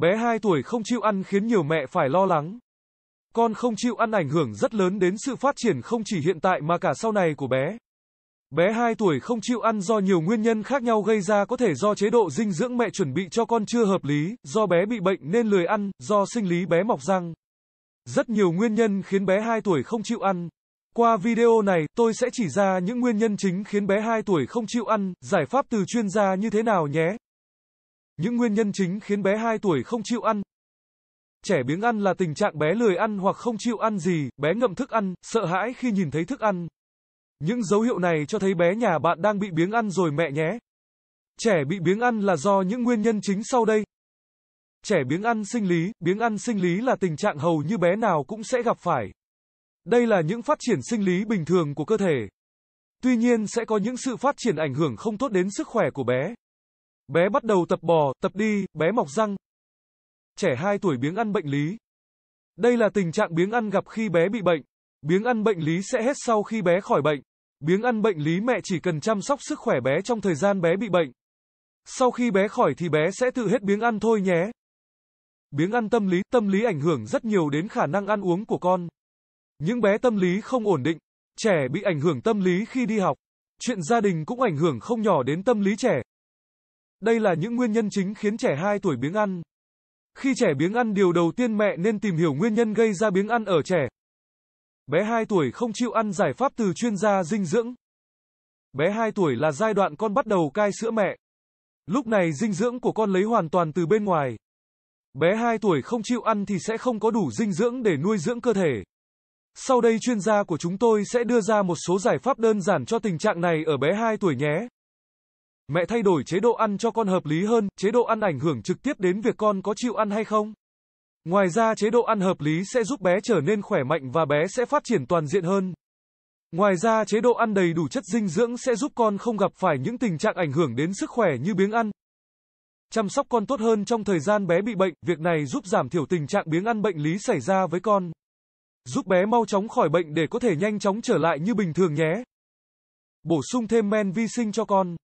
Bé 2 tuổi không chịu ăn khiến nhiều mẹ phải lo lắng. Con không chịu ăn ảnh hưởng rất lớn đến sự phát triển không chỉ hiện tại mà cả sau này của bé. Bé 2 tuổi không chịu ăn do nhiều nguyên nhân khác nhau gây ra có thể do chế độ dinh dưỡng mẹ chuẩn bị cho con chưa hợp lý, do bé bị bệnh nên lười ăn, do sinh lý bé mọc răng. Rất nhiều nguyên nhân khiến bé 2 tuổi không chịu ăn. Qua video này, tôi sẽ chỉ ra những nguyên nhân chính khiến bé 2 tuổi không chịu ăn, giải pháp từ chuyên gia như thế nào nhé. Những nguyên nhân chính khiến bé 2 tuổi không chịu ăn. Trẻ biếng ăn là tình trạng bé lười ăn hoặc không chịu ăn gì, bé ngậm thức ăn, sợ hãi khi nhìn thấy thức ăn. Những dấu hiệu này cho thấy bé nhà bạn đang bị biếng ăn rồi mẹ nhé. Trẻ bị biếng ăn là do những nguyên nhân chính sau đây. Trẻ biếng ăn sinh lý, biếng ăn sinh lý là tình trạng hầu như bé nào cũng sẽ gặp phải. Đây là những phát triển sinh lý bình thường của cơ thể. Tuy nhiên sẽ có những sự phát triển ảnh hưởng không tốt đến sức khỏe của bé. Bé bắt đầu tập bò, tập đi, bé mọc răng. Trẻ 2 tuổi biếng ăn bệnh lý. Đây là tình trạng biếng ăn gặp khi bé bị bệnh. Biếng ăn bệnh lý sẽ hết sau khi bé khỏi bệnh. Biếng ăn bệnh lý mẹ chỉ cần chăm sóc sức khỏe bé trong thời gian bé bị bệnh. Sau khi bé khỏi thì bé sẽ tự hết biếng ăn thôi nhé. Biếng ăn tâm lý, tâm lý ảnh hưởng rất nhiều đến khả năng ăn uống của con. Những bé tâm lý không ổn định, trẻ bị ảnh hưởng tâm lý khi đi học. Chuyện gia đình cũng ảnh hưởng không nhỏ đến tâm lý trẻ. Đây là những nguyên nhân chính khiến trẻ 2 tuổi biếng ăn. Khi trẻ biếng ăn điều đầu tiên mẹ nên tìm hiểu nguyên nhân gây ra biếng ăn ở trẻ. Bé 2 tuổi không chịu ăn giải pháp từ chuyên gia dinh dưỡng. Bé 2 tuổi là giai đoạn con bắt đầu cai sữa mẹ. Lúc này dinh dưỡng của con lấy hoàn toàn từ bên ngoài. Bé 2 tuổi không chịu ăn thì sẽ không có đủ dinh dưỡng để nuôi dưỡng cơ thể. Sau đây chuyên gia của chúng tôi sẽ đưa ra một số giải pháp đơn giản cho tình trạng này ở bé 2 tuổi nhé. Mẹ thay đổi chế độ ăn cho con hợp lý hơn, chế độ ăn ảnh hưởng trực tiếp đến việc con có chịu ăn hay không. Ngoài ra chế độ ăn hợp lý sẽ giúp bé trở nên khỏe mạnh và bé sẽ phát triển toàn diện hơn. Ngoài ra chế độ ăn đầy đủ chất dinh dưỡng sẽ giúp con không gặp phải những tình trạng ảnh hưởng đến sức khỏe như biếng ăn. Chăm sóc con tốt hơn trong thời gian bé bị bệnh, việc này giúp giảm thiểu tình trạng biếng ăn bệnh lý xảy ra với con. Giúp bé mau chóng khỏi bệnh để có thể nhanh chóng trở lại như bình thường nhé. Bổ sung thêm men vi sinh cho con.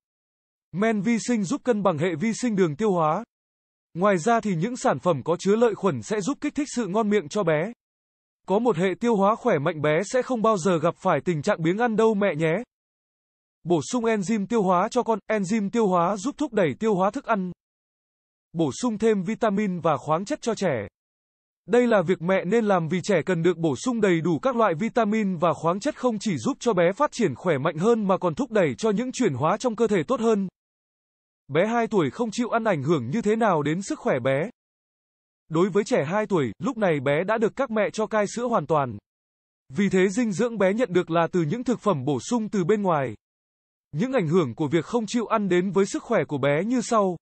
Men vi sinh giúp cân bằng hệ vi sinh đường tiêu hóa. Ngoài ra thì những sản phẩm có chứa lợi khuẩn sẽ giúp kích thích sự ngon miệng cho bé. Có một hệ tiêu hóa khỏe mạnh bé sẽ không bao giờ gặp phải tình trạng biếng ăn đâu mẹ nhé. Bổ sung enzyme tiêu hóa cho con, enzyme tiêu hóa giúp thúc đẩy tiêu hóa thức ăn. Bổ sung thêm vitamin và khoáng chất cho trẻ. Đây là việc mẹ nên làm vì trẻ cần được bổ sung đầy đủ các loại vitamin và khoáng chất không chỉ giúp cho bé phát triển khỏe mạnh hơn mà còn thúc đẩy cho những chuyển hóa trong cơ thể tốt hơn. Bé 2 tuổi không chịu ăn ảnh hưởng như thế nào đến sức khỏe bé. Đối với trẻ 2 tuổi, lúc này bé đã được các mẹ cho cai sữa hoàn toàn. Vì thế dinh dưỡng bé nhận được là từ những thực phẩm bổ sung từ bên ngoài. Những ảnh hưởng của việc không chịu ăn đến với sức khỏe của bé như sau.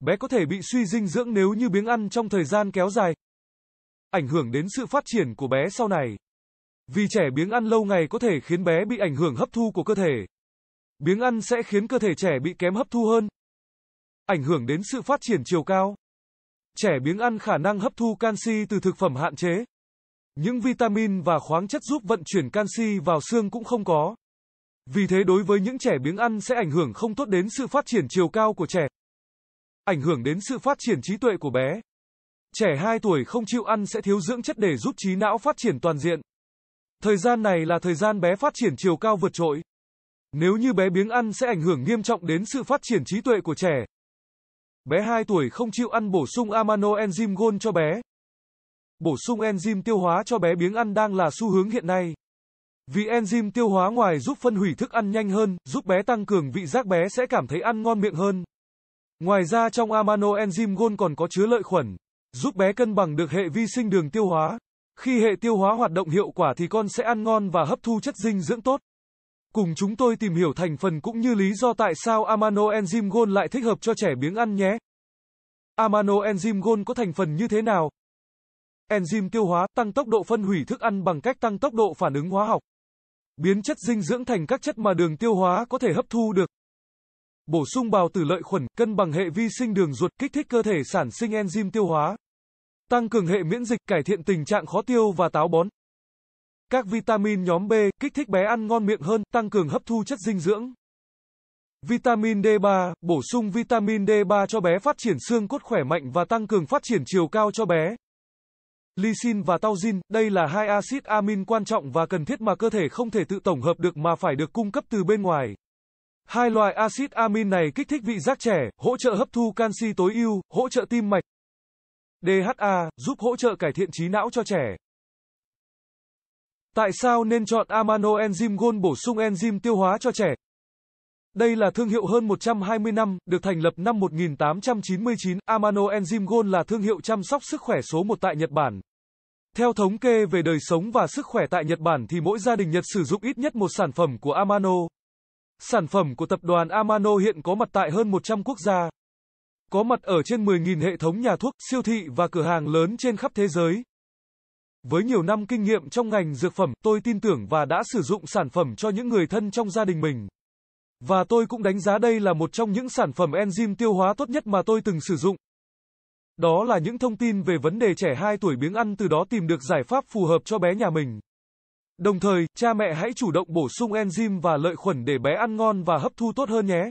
Bé có thể bị suy dinh dưỡng nếu như biếng ăn trong thời gian kéo dài. Ảnh hưởng đến sự phát triển của bé sau này. Vì trẻ biếng ăn lâu ngày có thể khiến bé bị ảnh hưởng hấp thu của cơ thể, Biếng ăn sẽ khiến cơ thể trẻ bị kém hấp thu hơn, ảnh hưởng đến sự phát triển chiều cao. Trẻ biếng ăn khả năng hấp thu canxi từ thực phẩm hạn chế. Những vitamin và khoáng chất giúp vận chuyển canxi vào xương cũng không có. Vì thế đối với những trẻ biếng ăn sẽ ảnh hưởng không tốt đến sự phát triển chiều cao của trẻ. Ảnh hưởng đến sự phát triển trí tuệ của bé. Trẻ 2 tuổi không chịu ăn sẽ thiếu dưỡng chất để giúp trí não phát triển toàn diện. Thời gian này là thời gian bé phát triển chiều cao vượt trội. Nếu như bé biếng ăn sẽ ảnh hưởng nghiêm trọng đến sự phát triển trí tuệ của trẻ. Bé 2 tuổi không chịu ăn bổ sung amano enzyme gold cho bé. Bổ sung enzyme tiêu hóa cho bé biếng ăn đang là xu hướng hiện nay. Vì enzyme tiêu hóa ngoài giúp phân hủy thức ăn nhanh hơn, giúp bé tăng cường vị giác bé sẽ cảm thấy ăn ngon miệng hơn. Ngoài ra trong amano enzyme gold còn có chứa lợi khuẩn, giúp bé cân bằng được hệ vi sinh đường tiêu hóa. Khi hệ tiêu hóa hoạt động hiệu quả thì con sẽ ăn ngon và hấp thu chất dinh dưỡng tốt. Cùng chúng tôi tìm hiểu thành phần cũng như lý do tại sao amano enzyme gold lại thích hợp cho trẻ biếng ăn nhé. Amano enzyme gold có thành phần như thế nào? Enzyme tiêu hóa tăng tốc độ phân hủy thức ăn bằng cách tăng tốc độ phản ứng hóa học. Biến chất dinh dưỡng thành các chất mà đường tiêu hóa có thể hấp thu được. Bổ sung bào tử lợi khuẩn, cân bằng hệ vi sinh đường ruột, kích thích cơ thể sản sinh enzyme tiêu hóa. Tăng cường hệ miễn dịch, cải thiện tình trạng khó tiêu và táo bón. Các vitamin nhóm B kích thích bé ăn ngon miệng hơn, tăng cường hấp thu chất dinh dưỡng. Vitamin D3, bổ sung vitamin D3 cho bé phát triển xương cốt khỏe mạnh và tăng cường phát triển chiều cao cho bé. lysin và taurin, đây là hai axit amin quan trọng và cần thiết mà cơ thể không thể tự tổng hợp được mà phải được cung cấp từ bên ngoài. Hai loại axit amin này kích thích vị giác trẻ, hỗ trợ hấp thu canxi tối ưu, hỗ trợ tim mạch. DHA giúp hỗ trợ cải thiện trí não cho trẻ. Tại sao nên chọn Amano Enzyme Gold bổ sung enzyme tiêu hóa cho trẻ? Đây là thương hiệu hơn 120 năm, được thành lập năm 1899. Amano Enzyme Gold là thương hiệu chăm sóc sức khỏe số 1 tại Nhật Bản. Theo thống kê về đời sống và sức khỏe tại Nhật Bản thì mỗi gia đình Nhật sử dụng ít nhất một sản phẩm của Amano. Sản phẩm của tập đoàn Amano hiện có mặt tại hơn 100 quốc gia. Có mặt ở trên 10.000 hệ thống nhà thuốc, siêu thị và cửa hàng lớn trên khắp thế giới. Với nhiều năm kinh nghiệm trong ngành dược phẩm, tôi tin tưởng và đã sử dụng sản phẩm cho những người thân trong gia đình mình. Và tôi cũng đánh giá đây là một trong những sản phẩm enzyme tiêu hóa tốt nhất mà tôi từng sử dụng. Đó là những thông tin về vấn đề trẻ 2 tuổi biếng ăn từ đó tìm được giải pháp phù hợp cho bé nhà mình. Đồng thời, cha mẹ hãy chủ động bổ sung enzyme và lợi khuẩn để bé ăn ngon và hấp thu tốt hơn nhé.